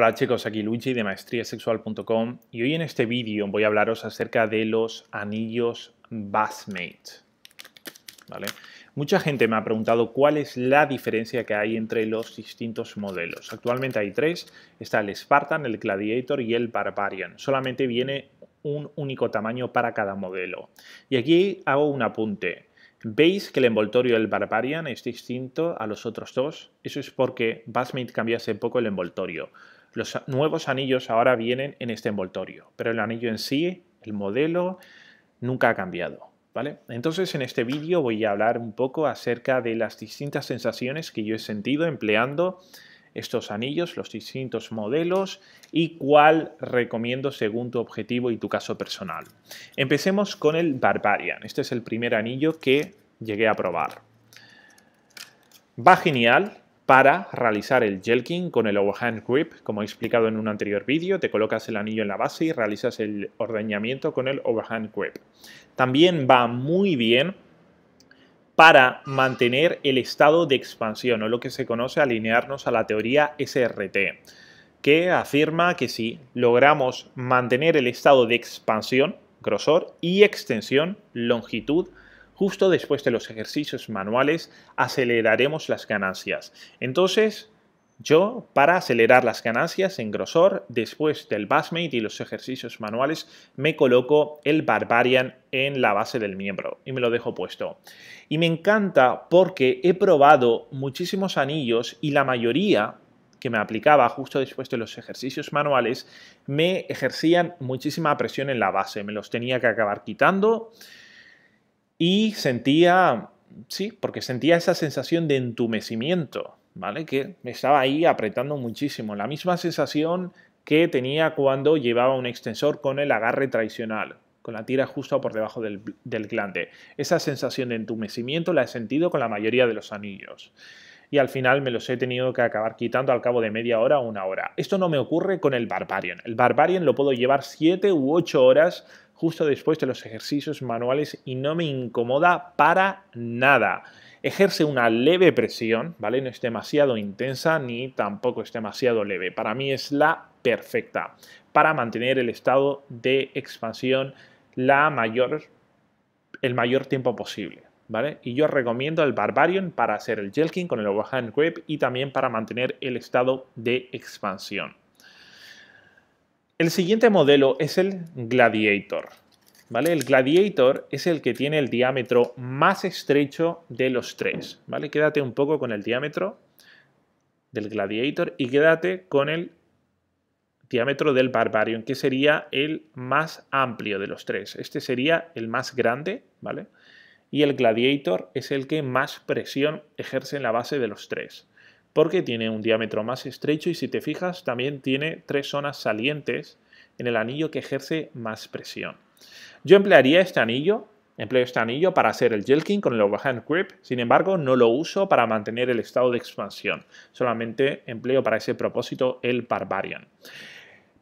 Hola chicos, aquí Luigi de Maestriasexual.com y hoy en este vídeo voy a hablaros acerca de los anillos Bassmate. ¿Vale? Mucha gente me ha preguntado cuál es la diferencia que hay entre los distintos modelos. Actualmente hay tres, está el Spartan, el Gladiator y el Barbarian. Solamente viene un único tamaño para cada modelo. Y aquí hago un apunte. ¿Veis que el envoltorio del Barbarian es distinto a los otros dos? Eso es porque Bassmate cambia hace poco el envoltorio. Los nuevos anillos ahora vienen en este envoltorio, pero el anillo en sí, el modelo, nunca ha cambiado. ¿Vale? Entonces en este vídeo voy a hablar un poco acerca de las distintas sensaciones que yo he sentido empleando estos anillos, los distintos modelos y cuál recomiendo según tu objetivo y tu caso personal. Empecemos con el Barbarian. Este es el primer anillo que llegué a probar. Va genial, para realizar el jelking con el overhand grip. Como he explicado en un anterior vídeo, te colocas el anillo en la base y realizas el ordeñamiento con el overhand grip. También va muy bien para mantener el estado de expansión o lo que se conoce alinearnos a la teoría SRT que afirma que si logramos mantener el estado de expansión, grosor y extensión, longitud, justo después de los ejercicios manuales aceleraremos las ganancias. Entonces, yo, para acelerar las ganancias en grosor, después del Bassmate y los ejercicios manuales, me coloco el Barbarian en la base del miembro y me lo dejo puesto. Y me encanta porque he probado muchísimos anillos y la mayoría que me aplicaba justo después de los ejercicios manuales me ejercían muchísima presión en la base. Me los tenía que acabar quitando y sentía, sí, porque sentía esa sensación de entumecimiento, ¿vale? Que me estaba ahí apretando muchísimo, la misma sensación que tenía cuando llevaba un extensor con el agarre tradicional, con la tira justo por debajo del, del glande. Esa sensación de entumecimiento la he sentido con la mayoría de los anillos y al final me los he tenido que acabar quitando al cabo de media hora o una hora. Esto no me ocurre con el Barbarian. El Barbarian lo puedo llevar 7 u 8 horas justo después de los ejercicios manuales y no me incomoda para nada. Ejerce una leve presión, ¿vale? No es demasiado intensa ni tampoco es demasiado leve. Para mí es la perfecta para mantener el estado de expansión la mayor, el mayor tiempo posible. Y yo recomiendo el Barbarian para hacer el Jelking con el Overhand Grip y también para mantener el estado de expansión. El siguiente modelo es el Gladiator. ¿Vale? El Gladiator es el que tiene el diámetro más estrecho de los tres. ¿vale? Quédate un poco con el diámetro del Gladiator y quédate con el diámetro del Barbarian, que sería el más amplio de los tres. Este sería el más grande, ¿vale? y el Gladiator es el que más presión ejerce en la base de los tres, porque tiene un diámetro más estrecho y si te fijas también tiene tres zonas salientes en el anillo que ejerce más presión. Yo emplearía este anillo, empleo este anillo para hacer el jelking con el overhand grip, sin embargo no lo uso para mantener el estado de expansión, solamente empleo para ese propósito el Barbarian.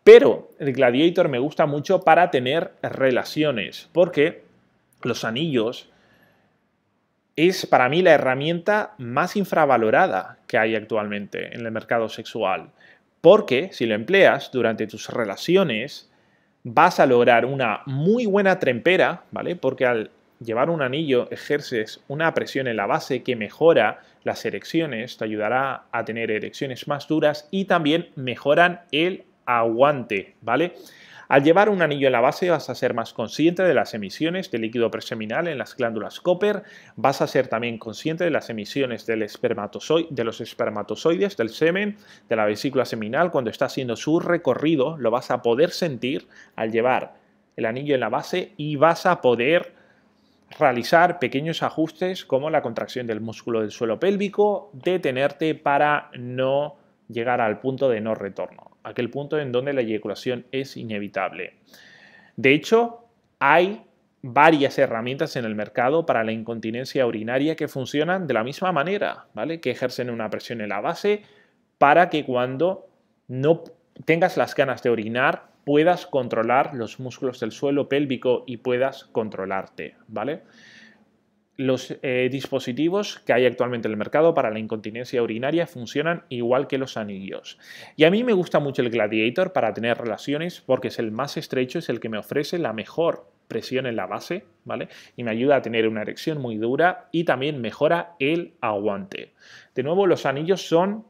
Pero el Gladiator me gusta mucho para tener relaciones, porque los anillos es para mí la herramienta más infravalorada que hay actualmente en el mercado sexual, porque si lo empleas durante tus relaciones vas a lograr una muy buena trempera, ¿vale? Porque al llevar un anillo ejerces una presión en la base que mejora las erecciones, te ayudará a tener erecciones más duras y también mejoran el aguante, ¿vale? Al llevar un anillo en la base vas a ser más consciente de las emisiones de líquido preseminal en las glándulas Copper, vas a ser también consciente de las emisiones de los espermatozoides, del semen, de la vesícula seminal cuando está haciendo su recorrido, lo vas a poder sentir al llevar el anillo en la base y vas a poder realizar pequeños ajustes como la contracción del músculo del suelo pélvico, detenerte para no llegar al punto de no retorno aquel punto en donde la eyaculación es inevitable. De hecho, hay varias herramientas en el mercado para la incontinencia urinaria que funcionan de la misma manera, ¿vale? Que ejercen una presión en la base para que cuando no tengas las ganas de orinar puedas controlar los músculos del suelo pélvico y puedas controlarte, ¿vale? los eh, dispositivos que hay actualmente en el mercado para la incontinencia urinaria funcionan igual que los anillos. Y a mí me gusta mucho el Gladiator para tener relaciones porque es el más estrecho, es el que me ofrece la mejor presión en la base, ¿vale? Y me ayuda a tener una erección muy dura y también mejora el aguante. De nuevo, los anillos son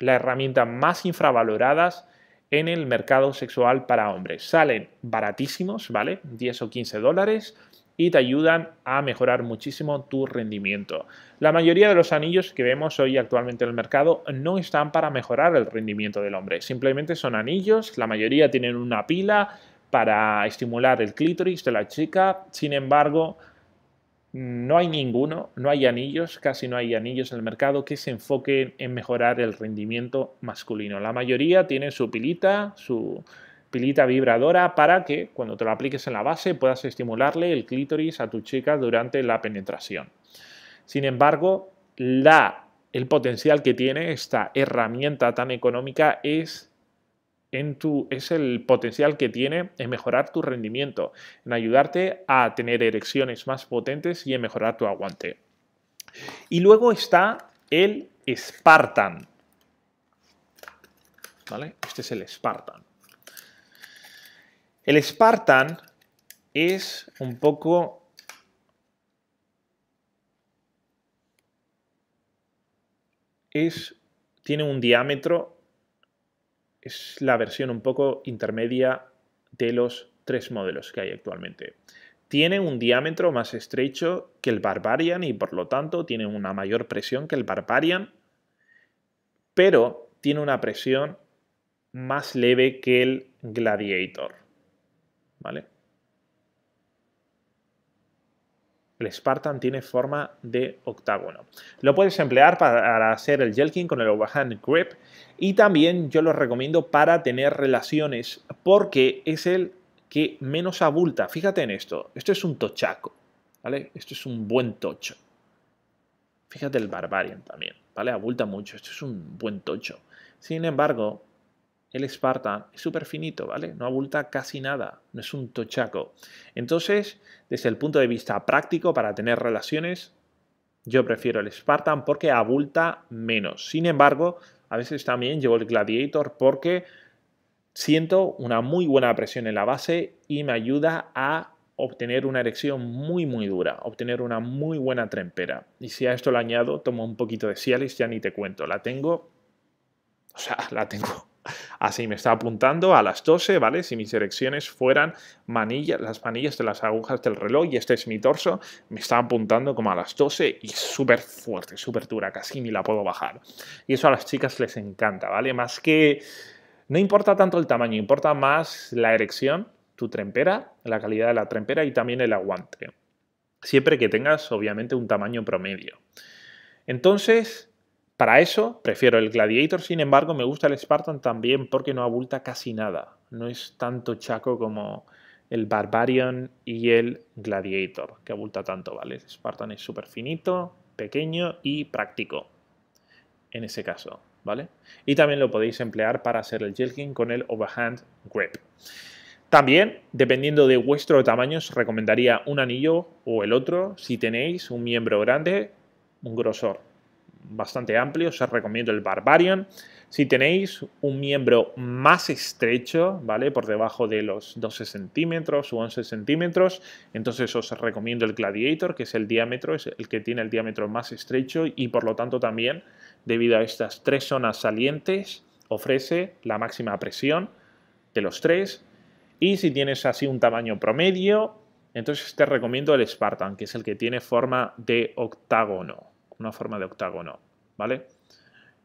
la herramienta más infravaloradas en el mercado sexual para hombres. Salen baratísimos, ¿vale? 10 o 15 dólares y te ayudan a mejorar muchísimo tu rendimiento. La mayoría de los anillos que vemos hoy actualmente en el mercado no están para mejorar el rendimiento del hombre, simplemente son anillos, la mayoría tienen una pila para estimular el clítoris de la chica, sin embargo, no hay ninguno, no hay anillos, casi no hay anillos en el mercado que se enfoquen en mejorar el rendimiento masculino. La mayoría tienen su pilita, su pilita vibradora para que cuando te lo apliques en la base puedas estimularle el clítoris a tu chica durante la penetración. Sin embargo, la, el potencial que tiene esta herramienta tan económica es, en tu, es el potencial que tiene en mejorar tu rendimiento, en ayudarte a tener erecciones más potentes y en mejorar tu aguante. Y luego está el Spartan. ¿Vale? Este es el Spartan. El Spartan es un poco... Es, tiene un diámetro, es la versión un poco intermedia de los tres modelos que hay actualmente. Tiene un diámetro más estrecho que el Barbarian y por lo tanto tiene una mayor presión que el Barbarian, pero tiene una presión más leve que el Gladiator. ¿vale? El Spartan tiene forma de octágono. Lo puedes emplear para hacer el Jelkin con el overhand grip y también yo lo recomiendo para tener relaciones porque es el que menos abulta. Fíjate en esto, esto es un tochaco, ¿vale? Esto es un buen tocho. Fíjate el Barbarian también, ¿vale? Abulta mucho, esto es un buen tocho. Sin embargo, el Spartan es súper finito, ¿vale? No abulta casi nada, no es un tochaco. Entonces, desde el punto de vista práctico, para tener relaciones, yo prefiero el Spartan porque abulta menos. Sin embargo, a veces también llevo el Gladiator porque siento una muy buena presión en la base y me ayuda a obtener una erección muy muy dura, obtener una muy buena trempera. Y si a esto le añado, tomo un poquito de Cialis, ya ni te cuento, la tengo, o sea, la tengo Así me está apuntando a las 12, ¿vale? Si mis erecciones fueran manillas, las manillas de las agujas del reloj y este es mi torso, me está apuntando como a las 12 y súper fuerte, súper dura, casi ni la puedo bajar. Y eso a las chicas les encanta, ¿vale? Más que... No importa tanto el tamaño, importa más la erección, tu trempera, la calidad de la trempera y también el aguante. Siempre que tengas, obviamente, un tamaño promedio. Entonces, para eso prefiero el Gladiator, sin embargo me gusta el Spartan también porque no abulta casi nada. No es tanto chaco como el Barbarian y el Gladiator, que abulta tanto, ¿vale? El Spartan es súper finito, pequeño y práctico en ese caso, ¿vale? Y también lo podéis emplear para hacer el Jelkin con el Overhand Grip. También, dependiendo de vuestro tamaño, os recomendaría un anillo o el otro si tenéis un miembro grande, un grosor bastante amplio, os recomiendo el Barbarian. Si tenéis un miembro más estrecho, ¿vale? Por debajo de los 12 centímetros o 11 centímetros, entonces os recomiendo el Gladiator, que es el diámetro, es el que tiene el diámetro más estrecho y por lo tanto también, debido a estas tres zonas salientes, ofrece la máxima presión de los tres. Y si tienes así un tamaño promedio, entonces te recomiendo el Spartan, que es el que tiene forma de octágono una forma de octágono, ¿vale?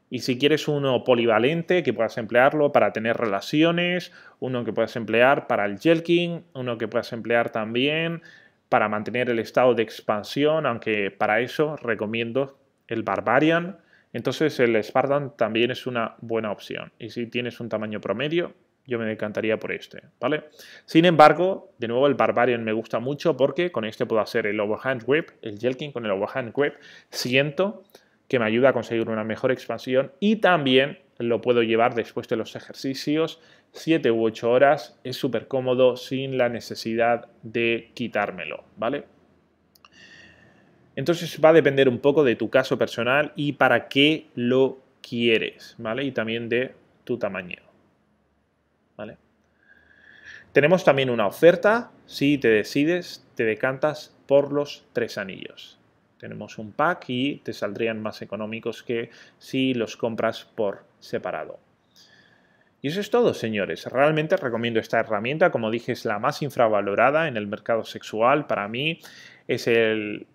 Y si quieres uno polivalente que puedas emplearlo para tener relaciones, uno que puedas emplear para el jelking, uno que puedas emplear también para mantener el estado de expansión, aunque para eso recomiendo el Barbarian. Entonces el Spartan también es una buena opción. Y si tienes un tamaño promedio, yo me encantaría por este, ¿vale? Sin embargo, de nuevo el Barbarian me gusta mucho porque con este puedo hacer el Overhand grip, el Jelking con el Overhand grip. Siento que me ayuda a conseguir una mejor expansión y también lo puedo llevar después de los ejercicios 7 u 8 horas. Es súper cómodo sin la necesidad de quitármelo, ¿vale? Entonces va a depender un poco de tu caso personal y para qué lo quieres, ¿vale? Y también de tu tamaño. Tenemos también una oferta si te decides, te decantas por los tres anillos. Tenemos un pack y te saldrían más económicos que si los compras por separado. Y eso es todo, señores. Realmente recomiendo esta herramienta. Como dije, es la más infravalorada en el mercado sexual. Para mí es el,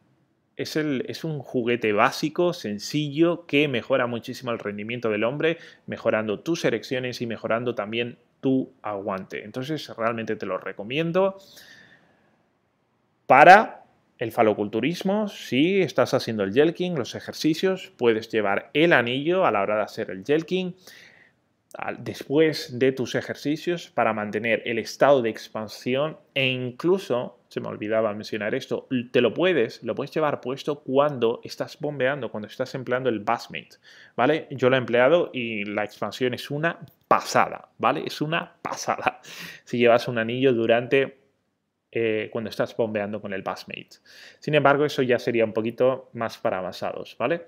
es, es, un juguete básico, sencillo, que mejora muchísimo el rendimiento del hombre, mejorando tus erecciones y mejorando también tu aguante. Entonces, realmente te lo recomiendo para el faloculturismo, si estás haciendo el jelking, los ejercicios, puedes llevar el anillo a la hora de hacer el jelking después de tus ejercicios para mantener el estado de expansión e incluso, se me olvidaba mencionar esto, te lo puedes, lo puedes llevar puesto cuando estás bombeando, cuando estás empleando el Bassmate, ¿vale? Yo lo he empleado y la expansión es una pasada, ¿vale? Es una pasada si llevas un anillo durante eh, cuando estás bombeando con el Bassmate. Sin embargo, eso ya sería un poquito más para avanzados, ¿vale?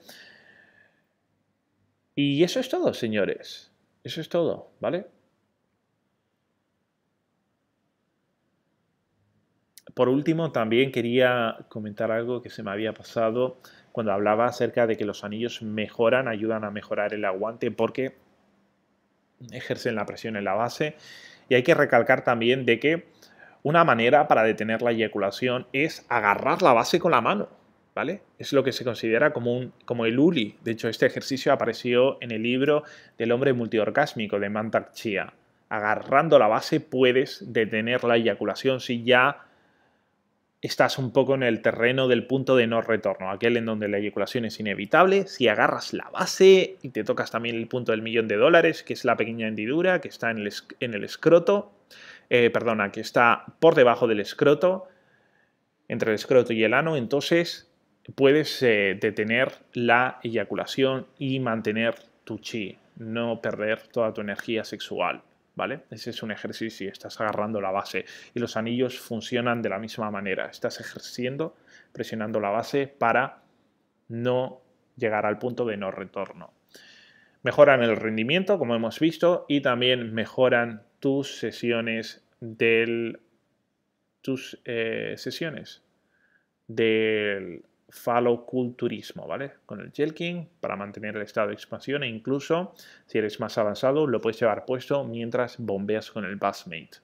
Y eso es todo, señores. Eso es todo, ¿vale? Por último, también quería comentar algo que se me había pasado cuando hablaba acerca de que los anillos mejoran, ayudan a mejorar el aguante porque ejercen la presión en la base. Y hay que recalcar también de que una manera para detener la eyaculación es agarrar la base con la mano. ¿vale? Es lo que se considera como, como el uli. De hecho, este ejercicio apareció en el libro del hombre multiorgásmico de Mantak Chia. Agarrando la base puedes detener la eyaculación si ya estás un poco en el terreno del punto de no retorno, aquel en donde la eyaculación es inevitable. Si agarras la base y te tocas también el punto del millón de dólares, que es la pequeña hendidura que está en el, escroto, eh, perdona, que está por debajo del escroto, entre el escroto y el ano, entonces puedes eh, detener la eyaculación y mantener tu chi, no perder toda tu energía sexual. ¿Vale? Ese es un ejercicio y estás agarrando la base. Y los anillos funcionan de la misma manera. Estás ejerciendo, presionando la base para no llegar al punto de no retorno. Mejoran el rendimiento, como hemos visto, y también mejoran tus sesiones del tus eh, sesiones del faloculturismo, ¿vale? Con el Jelking para mantener el estado de expansión e incluso si eres más avanzado lo puedes llevar puesto mientras bombeas con el Bassmate.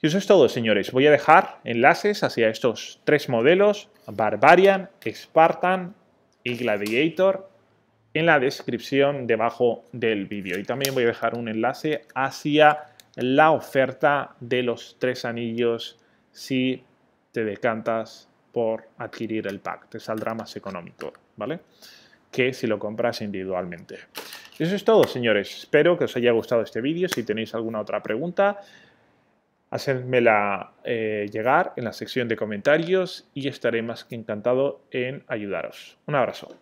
Y eso es todo, señores. Voy a dejar enlaces hacia estos tres modelos, Barbarian, Spartan y Gladiator, en la descripción debajo del vídeo. Y también voy a dejar un enlace hacia la oferta de los tres anillos si te decantas por adquirir el pack, te saldrá más económico, ¿vale? Que si lo compras individualmente. Eso es todo, señores. Espero que os haya gustado este vídeo. Si tenéis alguna otra pregunta, hacedmela eh, llegar en la sección de comentarios y estaré más que encantado en ayudaros. Un abrazo.